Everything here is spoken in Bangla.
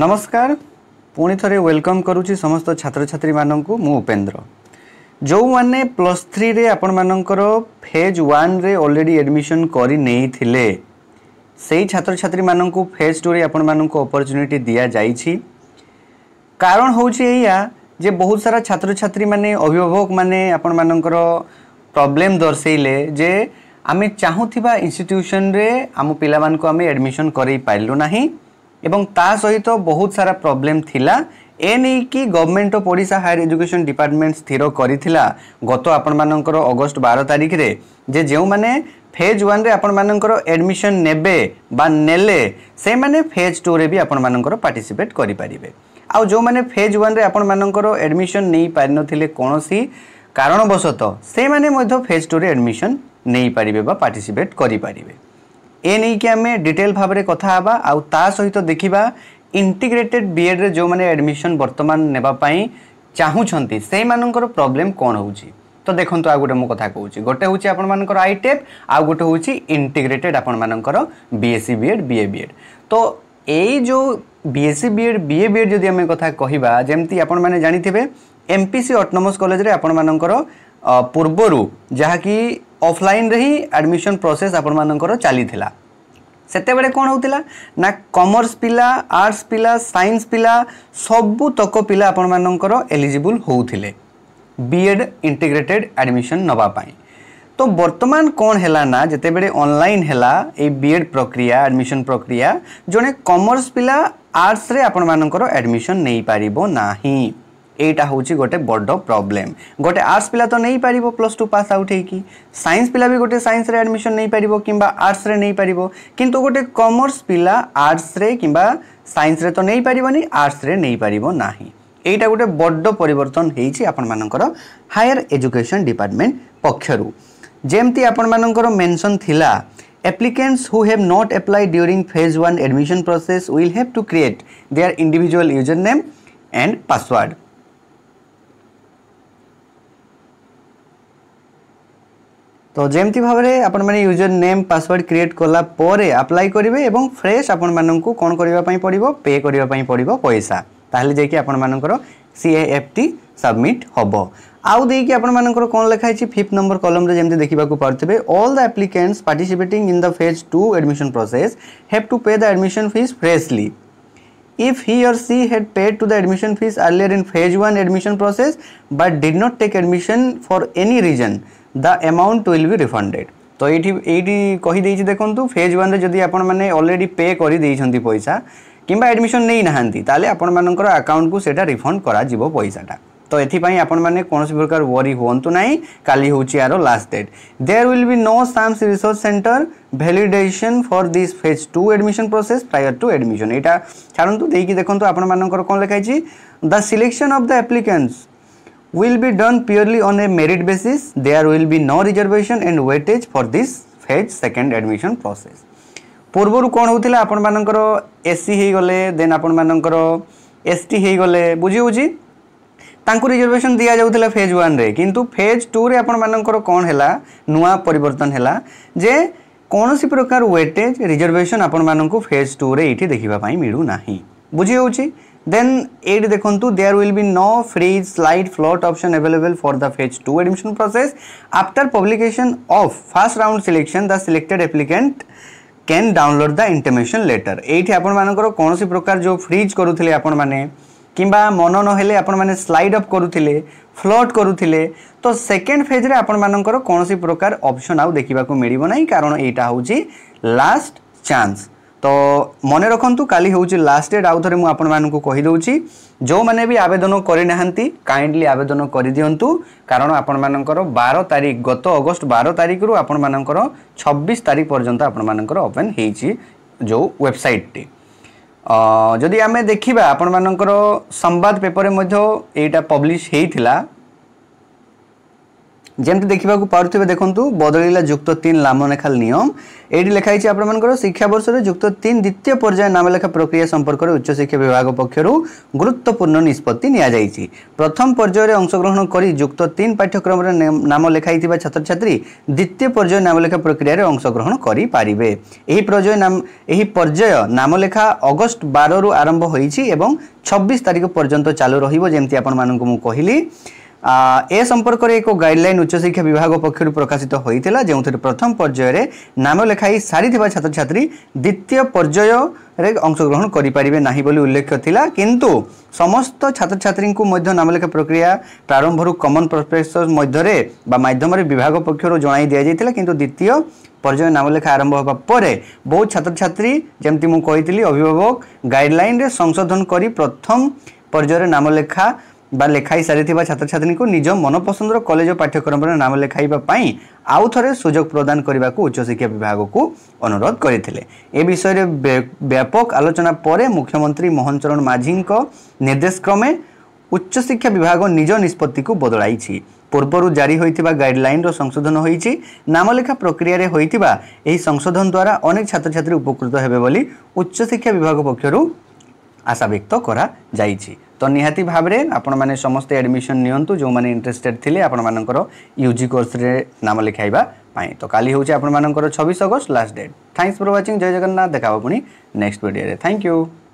ନମସ୍କାର ପୁଣି ଥରେ ୱେଲକମ୍ କରୁଛି ସମସ୍ତ ଛାତ୍ରଛାତ୍ରୀମାନଙ୍କୁ ମୁଁ ଉପେନ୍ଦ୍ର ଯେଉଁମାନେ ପ୍ଲସ୍ ଥ୍ରୀରେ ଆପଣମାନଙ୍କର ଫେଜ୍ ୱାନ୍ରେ ଅଲରେଡ଼ି ଆଡ଼ମିସନ୍ କରିନେଇଥିଲେ ସେଇ ଛାତ୍ରଛାତ୍ରୀମାନଙ୍କୁ ଫେଜ୍ ଟୁରେ ଆପଣମାନଙ୍କୁ ଅପରଚ୍ୟୁନିଟି ଦିଆଯାଇଛି କାରଣ ହେଉଛି ଏଇଆ ଯେ ବହୁତ ସାରା ଛାତ୍ରଛାତ୍ରୀମାନେ ଅଭିଭାବକମାନେ ଆପଣମାନଙ୍କର ପ୍ରୋବ୍ଲେମ୍ ଦର୍ଶାଇଲେ ଯେ ଆମେ ଚାହୁଁଥିବା ଇନଷ୍ଟିଟ୍ୟୁସନ୍ରେ ଆମ ପିଲାମାନଙ୍କୁ ଆମେ ଆଡ଼ମିସନ୍ କରେଇ ପାରିଲୁ ନାହିଁ এবং ତା ସହିତ ବହୁତ ସାରା ପ୍ରୋବ୍ଲେମ୍ ଥିଲା ଏ ନେଇକି government of Odisha higher education department ସ୍ଥିର କରିଥିଲା ଗତ ଆପଣମାନଙ୍କର ଅଗଷ୍ଟ ବାର ତାରିଖରେ ଯେ ଯେଉଁମାନେ ଫେଜ୍ ୱାନ୍ରେ ଆପଣମାନଙ୍କର ଆଡ଼ମିସନ୍ ନେବେ ବା ନେଲେ ସେମାନେ ଫେଜ୍ ଟୁରେ ବି ଆପଣମାନଙ୍କର ପାର୍ଟିସିପେଟ୍ କରିପାରିବେ ଆଉ ଯେଉଁମାନେ ଫେଜ୍ ୱାନ୍ରେ ଆପଣମାନଙ୍କର ଆଡ଼ମିସନ୍ ନେଇପାରିନଥିଲେ କୌଣସି କାରଣବଶତଃ ସେମାନେ ମଧ୍ୟ ଫେଜ୍ ଟୁରେ ଆଡ଼ମିସନ୍ ନେଇପାରିବେ ବା ପାର୍ଟିସିପେଟ୍ କରିପାରିବେ ଏ ନେଇକି ଆମେ ଡିଟେଲ୍ ଭାବରେ କଥା ହେବା ଆଉ ତା ସହିତ ଦେଖିବା ଇଣ୍ଟିଗ୍ରେଟେଡ୍ ବିଏଡ଼୍ରେ ଯେଉଁମାନେ ଆଡ଼ମିସନ୍ ବର୍ତ୍ତମାନ ନେବା ପାଇଁ ଚାହୁଁଛନ୍ତି ସେଇମାନଙ୍କର ପ୍ରୋବ୍ଲେମ୍ କ'ଣ ହେଉଛି ତ ଦେଖନ୍ତୁ ଆଉ ଗୋଟେ ମୁଁ କଥା କହୁଛି ଗୋଟେ ହେଉଛି ଆପଣମାନଙ୍କର ଆଇଟେପ୍ ଆଉ ଗୋଟେ ହେଉଛି ଇଣ୍ଟିଗ୍ରେଟେଡ୍ ଆପଣମାନଙ୍କର ବିଏସ୍ସି ବିଏଡ଼୍ ବିଏ ବିଏଡ଼୍ ତ ଏଇ ଯେଉଁ বিএসসি বিএড বিএ বিএড যদি আমি কথা কহা যেমি আপনার জাঁথিবে এমপিসি অটোনমস কলেজে আপনার পূর্বর যা কি ଅଫଲାଇନ୍ରେ ହିଁ ଆଡ଼ମିସନ୍ ପ୍ରୋସେସ୍ ଆପଣମାନଙ୍କର ଚାଲିଥିଲା ସେତେବେଳେ କ'ଣ ହେଉଥିଲା ନା କମର୍ସ ପିଲା ଆର୍ଟ୍ସ ପିଲା ସାଇନ୍ସ ପିଲା ସବୁତକ ପିଲା ଆପଣମାନଙ୍କର ଏଲିଜିବୁଲ୍ ହେଉଥିଲେ ବିଏଡ଼୍ ଇଣ୍ଟିଗ୍ରେଟେଡ଼୍ ଆଡ଼ମିସନ୍ ନେବା ପାଇଁ ତ ବର୍ତ୍ତମାନ କ'ଣ ହେଲା ନା ଯେତେବେଳେ ଅନଲାଇନ୍ ହେଲା ଏଇ ବିଏଡ଼୍ ପ୍ରକ୍ରିୟା ଆଡ଼ମିସନ୍ ପ୍ରକ୍ରିୟା ଜଣେ କମର୍ସ ପିଲା ଆର୍ଟ୍ସରେ ଆପଣମାନଙ୍କର ଆଡ଼ମିସନ୍ ନେଇପାରିବ ନାହିଁ এইটা হচ্ছে গোটে বড় প্রোবলেম গোটে আর্টস পিলা তো নেই পারিব প্লস টু পাস আউট হইকি সাইন্স পিলা বি গোটে সাইন্স রে এডমিশন নেই পারিব কিংবা আর্টস রে নেই পারিব কিন্তু গোটে কমার্স পিলা আর্টস রে কিংবা সাইন্স রে তো নেই পারিবনি আর্টস রে নেই পারিব নাহি এইটা গোটে বড় পরিবর্তন হয়েছে আপনার হায়ার এজুকেশন ডিপার্টমেন্ট পক্ষর যেমতি আপনার মেনশন লা applicants who have not applied during phase 1 admission process will have to create their individual username and password তো যেমতি ভাবে আপনার ইউজর নেম পাসওয়ার্ড ক্রিয়েট কলা পরে আপ্লাই করবে এবং ফ্রেশ আপনার কোণ করা পড়ব পে করা পড়ব পয়সা তাহলে যাই কি আপনার সিএএফটি सबमिट হব আউ দেইকি আপনার কোণ লেখা হয়েছে ফিফ্থ নম্বর কলমে যেমন দেখা পাবে all the applicants participating in the phase two admission process have to pay the admission fees freshly if he or she had paid to the admission fees earlier in phase 1 admission process but did not take admission for any reason the amount will be refunded তো এইটি এইটি কহিদেইছি দেখন্তু ফেজ ওয়ানে যদি আপন মানে অলরেডি পে করে দেইছন্তি পয়সা কিংবা এডমিশন নেই নাহান্তি তাহলে আপন মানকর অ্যাকাউন্ট কু সেটা রিফন্ড করা যিব পয়সাটা তো এথিপাই আপন মানে কোনসি প্রকার ওয়ারি হুয়ন্তু নাই কালি হচ্ছে আর last date there will be no SAMS resource centre validation for this phase 2 admission process prior to admission এটা ছাড়ন্তু দেইকি দেখন্তু আপন মানকর কোন লেখাইছি the selection of the applicants will be done purely on a merit basis. There will be no reservation and weightage for this phase second admission process. ପୂର୍ବରୁ କ'ଣ ହେଉଥିଲା ଆପଣମାନଙ୍କର ଏସ୍ ସି ହେଇଗଲେ ଦେନ୍ ଆପଣମାନଙ୍କର ଏସ୍ ଟି ହେଇଗଲେ ବୁଝି ହେଉଛି ତାଙ୍କୁ ରିଜର୍ଭେସନ୍ ଦିଆଯାଉଥିଲା ଫେଜ୍ ୱାନ୍ରେ କିନ୍ତୁ ଫେଜ୍ ଟୁରେ ଆପଣମାନଙ୍କର କ'ଣ ହେଲା ନୂଆ ପରିବର୍ତ୍ତନ ହେଲା ଯେ କୌଣସି ପ୍ରକାର ୱେଟେଜ୍ ରିଜର୍ଭେସନ୍ ଆପଣମାନଙ୍କୁ ଫେଜ୍ ଟୁରେ ଏଇଠି ଦେଖିବା ପାଇଁ ମିଳୁନାହିଁ ବୁଝି ହେଉଛି দেন এইট দেখন্তু there will be no free slide float option available for the phase two admission process after publication of first round selection the selected applicant can download the intimation letter ଏଇଠି ଆପଣମାନଙ୍କର କୌଣସି ପ୍ରକାର ଯେଉଁ ଫ୍ରିଜ୍ କରୁଥିଲେ ଆପଣମାନେ କିମ୍ବା ମନ ନହେଲେ ଆପଣମାନେ ସ୍ଲାଇଡ୍ ଅପ୍ କରୁଥିଲେ ଫ୍ଲଟ୍ କରୁଥିଲେ ତ ସେକେଣ୍ଡ ଫେଜ୍ରେ ଆପଣମାନଙ୍କର କୌଣସି ପ୍ରକାର ଅପସନ୍ ଆଉ ଦେଖିବାକୁ ମିଳିବ ନାହିଁ କାରଣ ଏଇଟା ହେଉଛି ଲାଷ୍ଟ ଚାନ୍ସ তো মনে রাখতু কালি হচ্ছে লাস্ট ডেট আউ থরে আপনার কহিদি যে বি আবেদন করে না কাইন্ডলি আবেদন করে দিও কারণ আপনার বার তারিখ গত অগস্ট বার তারিখর আপনার ছবিশ তারিখ পর্যন্ত আপনার ওপেন হয়েছি যে ওয়েবসাইটটি যদি আমি দেখা আপনার সম্বাদ পেপরে এইটা পব্লিশ হয়েছিল যেমতি দেখিবাকু পারুথিবে দেখন্তু বদলিলা যুক্ত 3 লামলেখা নিয়ম এইটি লেখা হয়েছে আপনার শিক্ষাবর্ষের যুক্ত 3 দ্বিতীয় পর্যায়ে নামলেখা প্রক্রিয়া সম্পর্কের উচ্চশিক্ষা বিভাগ পক্ষর গুরুত্বপূর্ণ নিষ্পত্তি নিয়াযাইছি প্রথম পর্যায়ে অংশগ্রহণ করে যুক্ত 3 পাঠ্যক্রমের নাম লেখা হয়েছে ছাত্রছাত্রী দ্বিতীয় পর্যায়ে নামলেখা প্রক্রিয়ায় অংশগ্রহণ করে পারিবে এই পর্যায় নাম এই পর্যায় নামলেখা অগস্ট বারু আরম্ভ হয়েছি এবং ছবিশ তারিখ পর্যন্ত চালু রহব যেমতি আপনার কহিলি ଏ ସମ୍ପର୍କରେ ଏକ ଗାଇଡ଼ଲାଇନ୍ ଉଚ୍ଚଶିକ୍ଷା ବିଭାଗ ପକ୍ଷରୁ ପ୍ରକାଶିତ ହୋଇଥିଲା ଯେଉଁଥିରେ ପ୍ରଥମ ପର୍ଯ୍ୟାୟରେ ନାମ ଲେଖାଇ ସାରିଥିବା ଛାତ୍ରଛାତ୍ରୀ ଦ୍ୱିତୀୟ ପର୍ଯ୍ୟାୟରେ ଅଂଶଗ୍ରହଣ କରିପାରିବେ ନାହିଁ ବୋଲି ଉଲ୍ଲେଖ ଥିଲା କିନ୍ତୁ ସମସ୍ତ ଛାତ୍ରଛାତ୍ରୀଙ୍କୁ ମଧ୍ୟ ନାମଲେଖା ପ୍ରକ୍ରିୟା ପ୍ରାରମ୍ଭରୁ କମନ୍ ପ୍ରଫେସର ମଧ୍ୟରେ ବା ମାଧ୍ୟମରେ ବିଭାଗ ପକ୍ଷରୁ ଜଣାଇ ଦିଆଯାଇଥିଲା କିନ୍ତୁ ଦ୍ୱିତୀୟ পর্যায়ে নামলেখা আরম্ভ হওয়া পরে বহু ছাত্রছাত্রী যেমনি মু কইলি অভিভাবক গাইডলাইনরে সংশোধন করে প্রথম পর্যায়ে নামলেখা ବା ଲେଖାଇ ସାରିଥିବା ଛାତ୍ରଛାତ୍ରୀଙ୍କୁ ନିଜ ମନପସନ୍ଦର କଲେଜ ଓ ପାଠ୍ୟକ୍ରମରେ ନାମ ଲେଖାଇବା ପାଇଁ ଆଉ ଥରେ ସୁଯୋଗ ପ୍ରଦାନ କରିବାକୁ ଉଚ୍ଚଶିକ୍ଷା ବିଭାଗକୁ ଅନୁରୋଧ କରିଥିଲେ ଏ ବିଷୟରେ ବ୍ୟାପକ ଆଲୋଚନା ପରେ ମୁଖ୍ୟମନ୍ତ୍ରୀ ମୋହନ ଚରଣ ମାଝୀଙ୍କ ନିର୍ଦ୍ଦେଶକ୍ରମେ ଉଚ୍ଚଶିକ୍ଷା ବିଭାଗ ନିଜ ନିଷ୍ପତ୍ତିକୁ ବଦଳାଇଛି ପୂର୍ବରୁ ଜାରି ହୋଇଥିବା ଗାଇଡ଼ଲାଇନ୍ର ସଂଶୋଧନ ହୋଇଛି ନାମଲେଖା ପ୍ରକ୍ରିୟାରେ ହୋଇଥିବା ଏହି ସଂଶୋଧନ ଦ୍ୱାରା ଅନେକ ଛାତ୍ରଛାତ୍ରୀ ଉପକୃତ ହେବେ ବୋଲି ଉଚ୍ଚଶିକ୍ଷା ବିଭାଗ ପକ୍ଷରୁ ଆଶାବ୍ୟକ୍ତ କରାଯାଇଛି তো ନିହାତି ଭାବରେ ଆପଣମାନେ ସମସ୍ତେ ଆଡ଼ମିସନ୍ ନିଅନ୍ତୁ ଯେଉଁମାନେ ଇଣ୍ଟରେଷ୍ଟେଡ଼୍ ଥିଲେ ଆପଣମାନଙ୍କର ୟୁ ଜି କୋର୍ସରେ ନାମ ଲେଖାଇବା ପାଇଁ ତ କାଲି ହେଉଛି ଆପଣମାନଙ୍କର ଛବିଶ ଅଗଷ୍ଟ last date thanks for watching Jai Jagannath ଦେଖାହବ ପୁଣି ନେକ୍ସଟ ଭିଡ଼ିଓରେ ଥ୍ୟାଙ୍କ ୟୁ